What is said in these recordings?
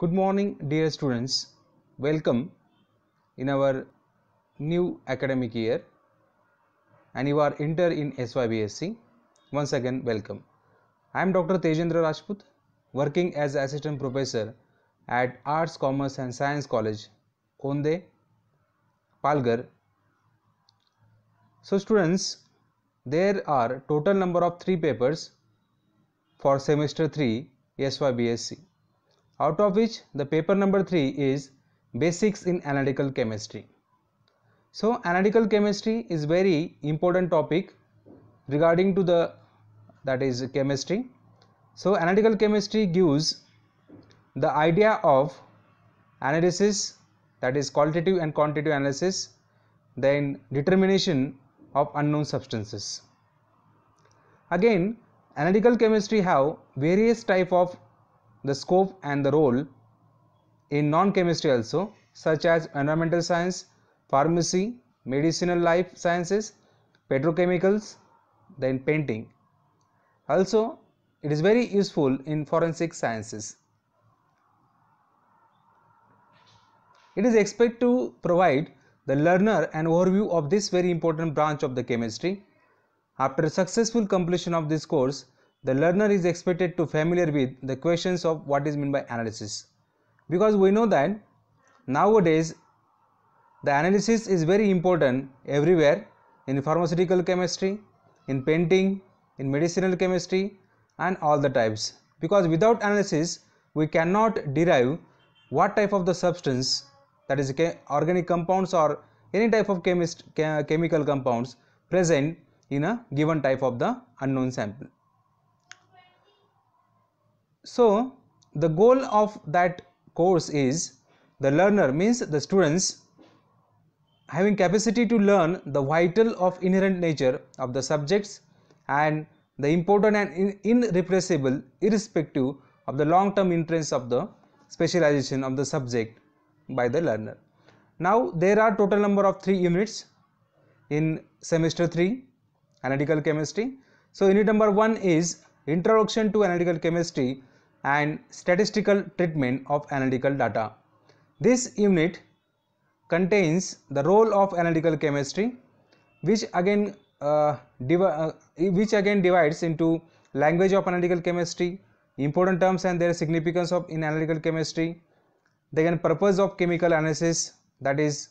Good morning, dear students. Welcome in our new academic year and you are enter in SYBSC. Once again, welcome. I am Dr. Tejendra Rajput, working as assistant professor at Arts, Commerce and Science College, Onde, Palgar. So students, there are total number of 3 papers for semester 3 SYBSC out of which the paper number 3 is Basics in Analytical Chemistry. So analytical chemistry is very important topic regarding to the that is chemistry. So analytical chemistry gives the idea of analysis that is qualitative and quantitative analysis then determination of unknown substances. Again analytical chemistry have various type of the scope and the role in non-chemistry also such as environmental science, pharmacy, medicinal life sciences, petrochemicals, then painting. Also, it is very useful in forensic sciences. It is expected to provide the learner an overview of this very important branch of the chemistry. After successful completion of this course, the learner is expected to familiar with the questions of what is meant by analysis because we know that nowadays the analysis is very important everywhere in pharmaceutical chemistry in painting in medicinal chemistry and all the types because without analysis we cannot derive what type of the substance that is organic compounds or any type of chemist, chemical compounds present in a given type of the unknown sample so, the goal of that course is the learner means the students having capacity to learn the vital of inherent nature of the subjects and the important and irrepressible irrespective of the long term interest of the specialization of the subject by the learner. Now there are total number of 3 units in semester 3 analytical chemistry. So unit number 1 is introduction to analytical chemistry and statistical treatment of analytical data. This unit contains the role of analytical chemistry which again uh, uh, which again divides into language of analytical chemistry, important terms and their significance of in analytical chemistry, then purpose of chemical analysis that is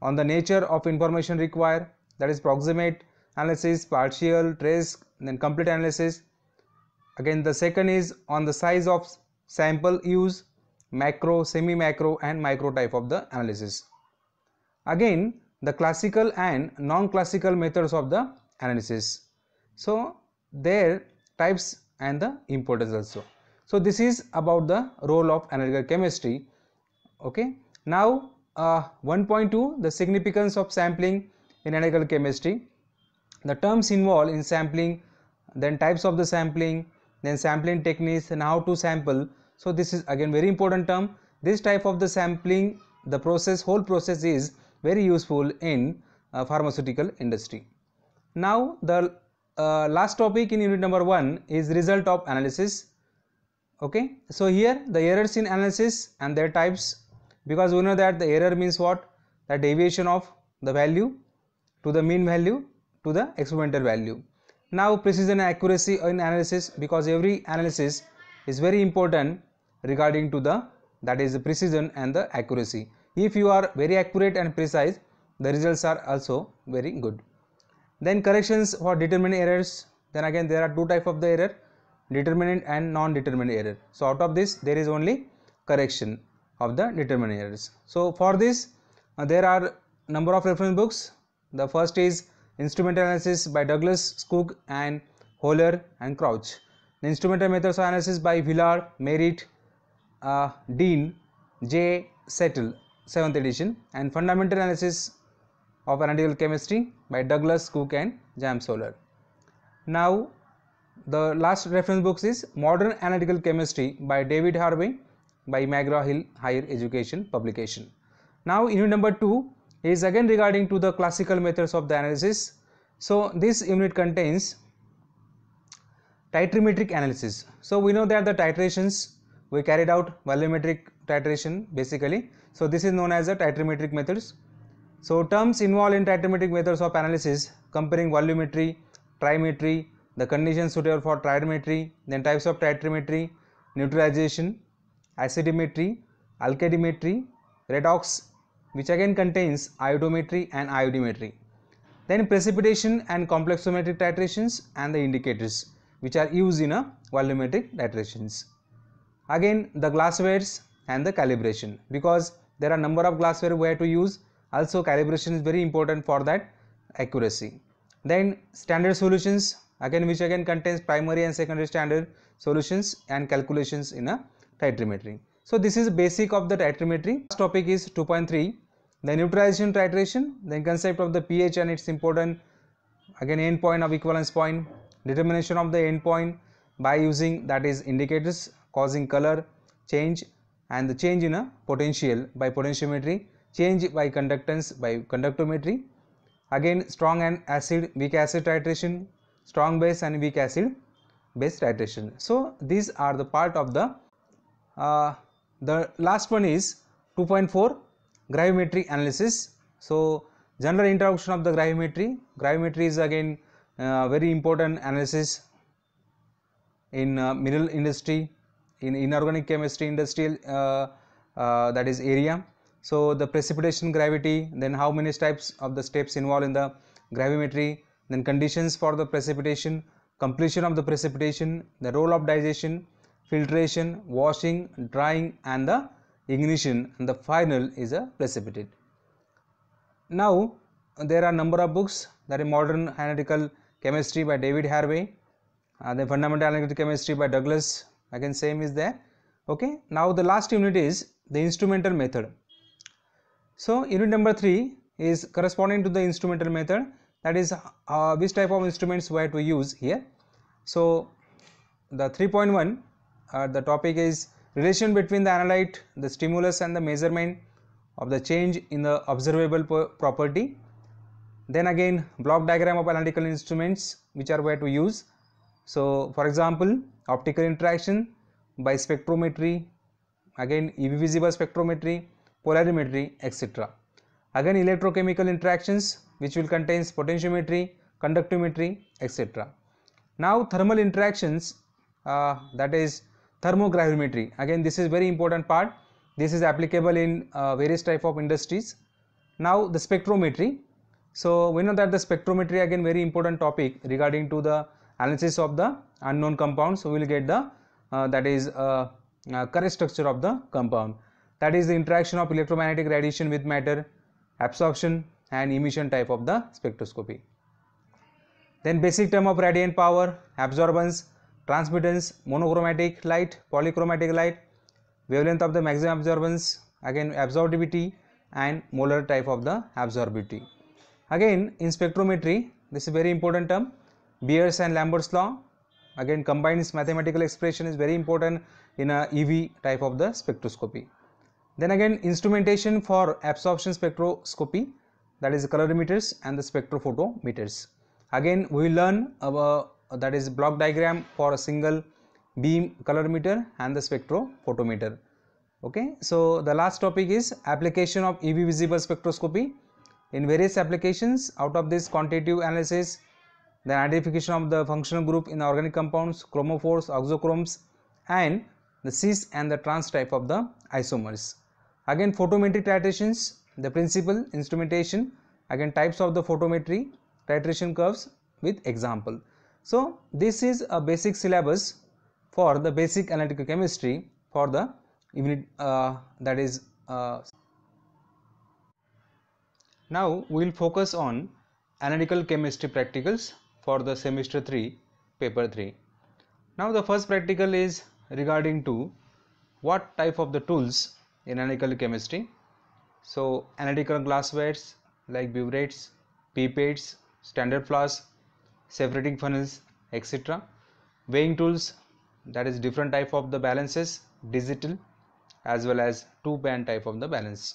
on the nature of information required that is proximate analysis, partial, trace, then complete analysis, again the second is on the size of sample used macro semi macro and micro type of the analysis again the classical and non classical methods of the analysis so their types and the importance also so this is about the role of analytical chemistry okay now uh, 1.2 the significance of sampling in analytical chemistry the terms involved in sampling then types of the sampling then sampling techniques and how to sample so this is again very important term this type of the sampling the process whole process is very useful in uh, pharmaceutical industry now the uh, last topic in unit number 1 is result of analysis okay so here the errors in analysis and their types because we know that the error means what the deviation of the value to the mean value to the experimental value now precision and accuracy in analysis because every analysis is very important regarding to the that is the precision and the accuracy. If you are very accurate and precise the results are also very good. Then corrections for determinant errors then again there are two type of the error determinant and non-determinant error. So out of this there is only correction of the determinant errors. So for this uh, there are number of reference books. The first is Instrumental analysis by Douglas, Skoog and Holler and Crouch. The instrumental methods of analysis by Villar, Merritt, uh, Dean, J. Settle, 7th edition and fundamental analysis of analytical chemistry by Douglas, Skook and James Holler. Now the last reference books is Modern Analytical Chemistry by David Harvey by McGraw-Hill Higher Education publication. Now unit number 2 is again regarding to the classical methods of the analysis. So this unit contains titrimetric analysis. So we know that the titrations we carried out volumetric titration basically. So this is known as the titrimetric methods. So terms involved in titrimetric methods of analysis comparing volumetry, trimetry, the conditions suitable for trimetry, then types of titrimetry, neutralization, acidimetry, alkalimetry, redox which again contains iodometry and iodimetry. Then precipitation and complexometric titrations and the indicators which are used in a volumetric titrations. Again the glasswares and the calibration because there are number of glassware we have to use also calibration is very important for that accuracy. Then standard solutions again which again contains primary and secondary standard solutions and calculations in a titrimetry. So this is basic of the titrimetry. Last topic is 2.3, the neutralization titration, then concept of the pH and its important again endpoint of equivalence point, determination of the endpoint by using that is indicators causing color change and the change in a potential by potentiometry, change by conductance by conductometry, again strong and acid weak acid titration, strong base and weak acid base titration. So these are the part of the uh, the last one is 2.4 gravimetry analysis. So, general introduction of the gravimetry. Gravimetry is again uh, very important analysis in uh, mineral industry, in inorganic chemistry industrial uh, uh, that is area. So, the precipitation gravity, then how many types of the steps involved in the gravimetry, then conditions for the precipitation, completion of the precipitation, the role of digestion, filtration, washing, drying and the ignition and the final is a precipitate. Now there are number of books that is modern analytical chemistry by David Harvey, uh, the fundamental analytical chemistry by Douglas again same is there okay. Now the last unit is the instrumental method. So unit number 3 is corresponding to the instrumental method that is uh, which type of instruments were to use here. So the 3.1 uh, the topic is relation between the analyte, the stimulus and the measurement of the change in the observable property. Then again block diagram of analytical instruments which are where to use. So for example optical interaction by spectrometry, again visible spectrometry, polarimetry etc. Again electrochemical interactions which will contain potentiometry, conductimetry etc. Now thermal interactions uh, that is thermogravimetry again this is very important part this is applicable in uh, various type of industries now the spectrometry so we know that the spectrometry again very important topic regarding to the analysis of the unknown compound so we will get the uh, that is uh, uh current structure of the compound that is the interaction of electromagnetic radiation with matter absorption and emission type of the spectroscopy then basic term of radiant power absorbance transmittance monochromatic light polychromatic light wavelength of the maximum absorbance again absorptivity and molar type of the absorbivity again in spectrometry this is very important term Beers and Lambert's law again combines mathematical expression is very important in a EV type of the spectroscopy. Then again instrumentation for absorption spectroscopy that is colorimeters and the spectrophotometers. Again we learn about uh, that is block diagram for a single beam colorimeter and the spectrophotometer okay so the last topic is application of ev visible spectroscopy in various applications out of this quantitative analysis the identification of the functional group in organic compounds chromophores oxochromes and the cis and the trans type of the isomers again photometric titrations the principle instrumentation again types of the photometry titration curves with example so, this is a basic syllabus for the basic analytical chemistry for the unit uh, that is. Uh, now, we will focus on analytical chemistry practicals for the semester 3 paper 3. Now, the first practical is regarding to what type of the tools in analytical chemistry. So, analytical glasswares like burettes, pipettes, standard flasks, separating funnels etc weighing tools that is different type of the balances digital as well as two band type of the balance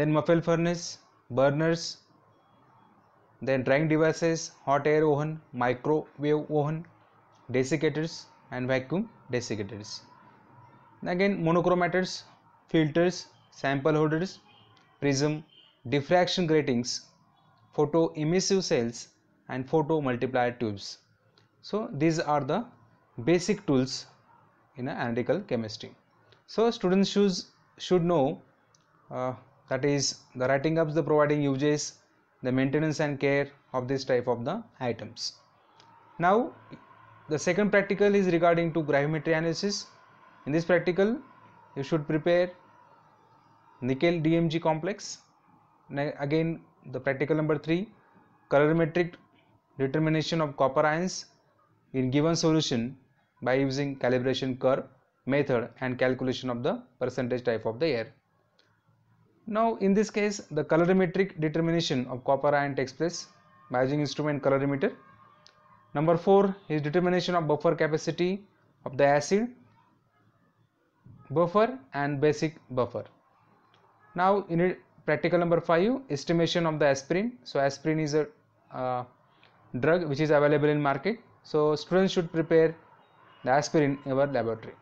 then muffle furnace burners then drying devices hot air oven microwave oven desiccators and vacuum desiccators again monochromators filters sample holders prism diffraction gratings photo emissive cells and photomultiplier tubes. So, these are the basic tools in analytical chemistry. So, students should, should know uh, that is the writing up the providing uses, the maintenance and care of this type of the items. Now, the second practical is regarding to gravimetry analysis. In this practical, you should prepare nickel DMG complex. Now, again, the practical number 3, colorimetric determination of copper ions in given solution by using calibration curve method and calculation of the percentage type of the air. Now in this case the colorimetric determination of copper ion takes place by using instrument colorimeter. Number 4 is determination of buffer capacity of the acid buffer and basic buffer. Now in practical number 5 estimation of the aspirin. So aspirin is a uh, drug which is available in market so students should prepare the aspirin in our laboratory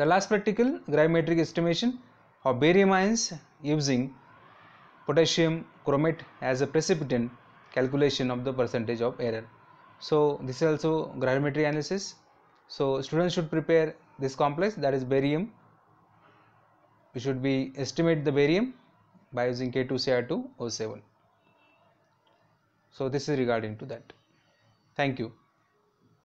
the last practical gravimetric estimation of barium ions using potassium chromate as a precipitant calculation of the percentage of error so this is also gravimetry analysis so students should prepare this complex that is barium we should be estimate the barium by using K2CR2O7 so this is regarding to that. Thank you.